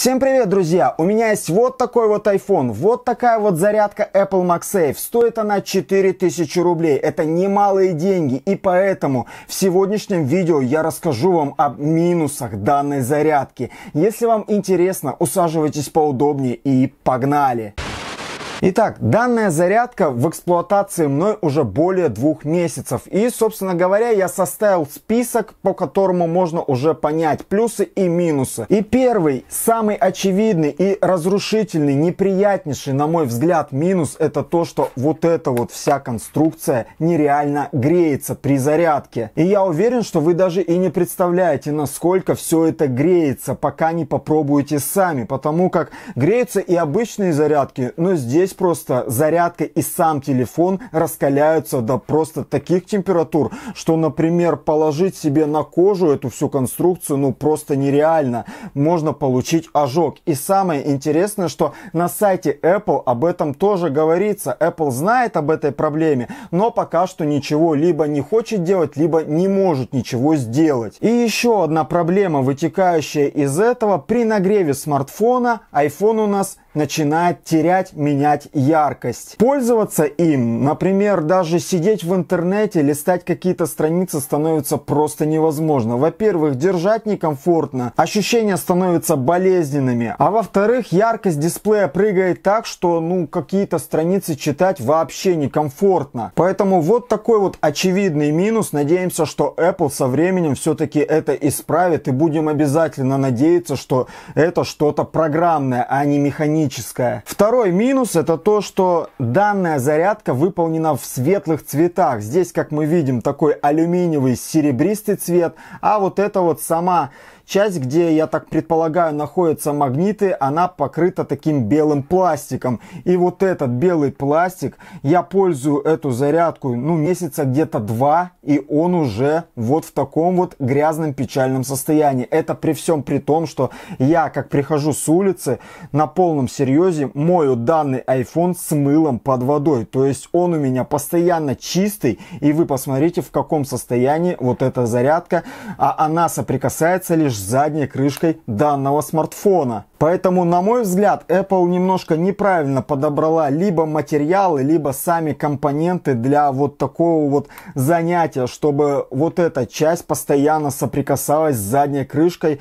Всем привет, друзья! У меня есть вот такой вот iPhone, вот такая вот зарядка Apple MagSafe. Стоит она 4000 рублей. Это немалые деньги, и поэтому в сегодняшнем видео я расскажу вам об минусах данной зарядки. Если вам интересно, усаживайтесь поудобнее и погнали! Итак, данная зарядка в эксплуатации мной уже более двух месяцев. И, собственно говоря, я составил список, по которому можно уже понять плюсы и минусы. И первый, самый очевидный и разрушительный, неприятнейший, на мой взгляд, минус, это то, что вот эта вот вся конструкция нереально греется при зарядке. И я уверен, что вы даже и не представляете, насколько все это греется, пока не попробуете сами. Потому как греются и обычные зарядки, но здесь здесь просто зарядка и сам телефон раскаляются до просто таких температур, что, например, положить себе на кожу эту всю конструкцию, ну просто нереально. Можно получить ожог. И самое интересное, что на сайте Apple об этом тоже говорится. Apple знает об этой проблеме, но пока что ничего либо не хочет делать, либо не может ничего сделать. И еще одна проблема, вытекающая из этого, при нагреве смартфона iPhone у нас начинает терять, менять яркость. Пользоваться им, например, даже сидеть в интернете, листать какие-то страницы становится просто невозможно. Во-первых, держать некомфортно, ощущения становятся болезненными, а во-вторых, яркость дисплея прыгает так, что ну какие-то страницы читать вообще некомфортно. Поэтому вот такой вот очевидный минус. Надеемся, что Apple со временем все-таки это исправит и будем обязательно надеяться, что это что-то программное, а не механическое органическая. Второй минус это то, что данная зарядка выполнена в светлых цветах. Здесь, как мы видим, такой алюминиевый серебристый цвет, а вот это вот сама Часть, где, я так предполагаю, находятся магниты, она покрыта таким белым пластиком. И вот этот белый пластик, я пользую эту зарядку, ну, месяца где-то два, и он уже вот в таком вот грязном печальном состоянии. Это при всем при том, что я, как прихожу с улицы, на полном серьезе мою данный iPhone с мылом под водой. То есть он у меня постоянно чистый, и вы посмотрите, в каком состоянии вот эта зарядка, а она соприкасается лишь задней крышкой данного смартфона. Поэтому, на мой взгляд, Apple немножко неправильно подобрала либо материалы, либо сами компоненты для вот такого вот занятия, чтобы вот эта часть постоянно соприкасалась с задней крышкой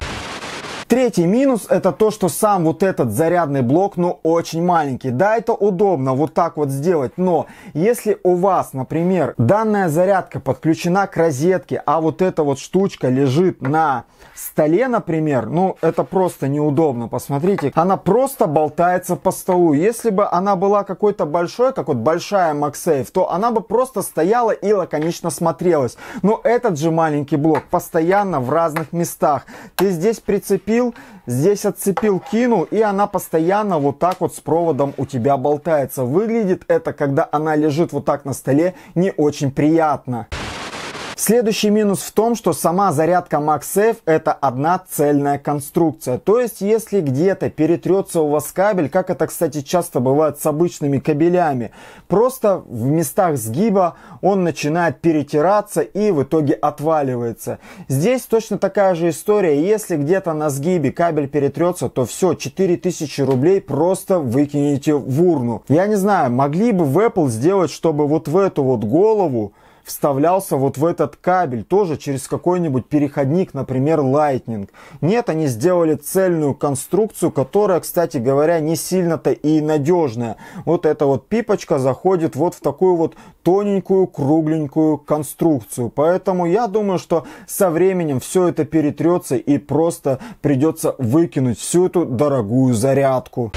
Третий минус это то, что сам вот этот зарядный блок, ну, очень маленький. Да, это удобно вот так вот сделать, но если у вас, например, данная зарядка подключена к розетке, а вот эта вот штучка лежит на столе, например, ну, это просто неудобно. Посмотрите, она просто болтается по столу. Если бы она была какой-то большой, как вот большая MagSafe, то она бы просто стояла и лаконично смотрелась. Но этот же маленький блок постоянно в разных местах. Ты здесь прицепил отцепил, здесь отцепил, кинул, и она постоянно вот так вот с проводом у тебя болтается. Выглядит это, когда она лежит вот так на столе, не очень приятно. Следующий минус в том, что сама зарядка MagSafe это одна цельная конструкция. То есть, если где-то перетрется у вас кабель, как это, кстати, часто бывает с обычными кабелями, просто в местах сгиба он начинает перетираться и в итоге отваливается. Здесь точно такая же история. Если где-то на сгибе кабель перетрется, то все, 4000 рублей просто выкинете в урну. Я не знаю, могли бы в Apple сделать, чтобы вот в эту вот голову вставлялся вот в этот кабель, тоже через какой-нибудь переходник, например, Lightning. Нет, они сделали цельную конструкцию, которая, кстати говоря, не сильно-то и надежная. Вот эта вот пипочка заходит вот в такую вот тоненькую, кругленькую конструкцию. Поэтому я думаю, что со временем все это перетрется и просто придется выкинуть всю эту дорогую зарядку.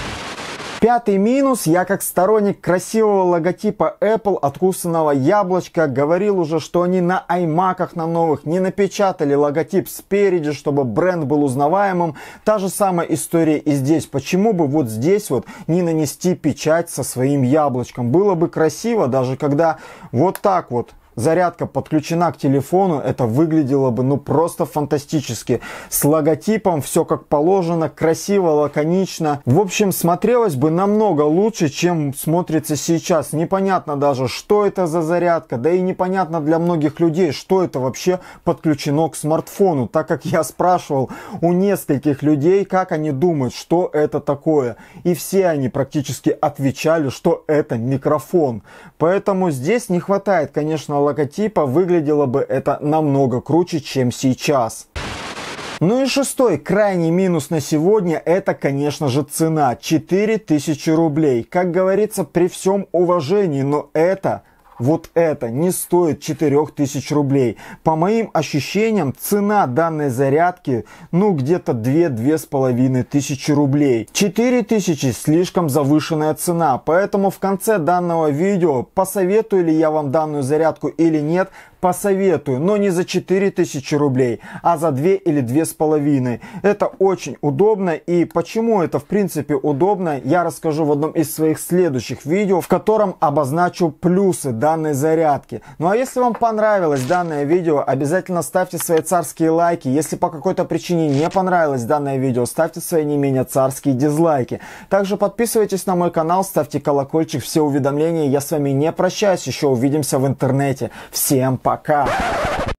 Пятый минус. Я как сторонник красивого логотипа Apple откусанного яблочка говорил уже, что они на iMac'ах на новых не напечатали логотип спереди, чтобы бренд был узнаваемым. Та же самая история и здесь. Почему бы вот здесь вот не нанести печать со своим яблочком? Было бы красиво, даже когда вот так вот зарядка подключена к телефону, это выглядело бы ну просто фантастически. С логотипом все как положено, красиво, лаконично. В общем, смотрелось бы намного лучше, чем смотрится сейчас. Непонятно даже, что это за зарядка, да и непонятно для многих людей, что это вообще подключено к смартфону, так как я спрашивал у нескольких людей, как они думают, что это такое. И все они практически отвечали, что это микрофон. Поэтому здесь не хватает, конечно, логотипа выглядело бы это намного круче, чем сейчас. Ну и шестой, крайний минус на сегодня, это, конечно же, цена. 4000 рублей. Как говорится, при всем уважении, но это вот это не стоит 4000 рублей. По моим ощущениям, цена данной зарядки, ну, где-то 2-2,5 тысячи рублей. 4000 слишком завышенная цена, поэтому в конце данного видео, посоветую ли я вам данную зарядку или нет, посоветую, но не за 4000 рублей, а за 2 или 2,5. Это очень удобно и почему это в принципе удобно, я расскажу в одном из своих следующих видео, в котором обозначу плюсы данной зарядки. Ну а если вам понравилось данное видео, обязательно ставьте свои царские лайки. Если по какой-то причине не понравилось данное видео, ставьте свои не менее царские дизлайки. Также подписывайтесь на мой канал, ставьте колокольчик, все уведомления. Я с вами не прощаюсь, еще увидимся в интернете. Всем пока! faca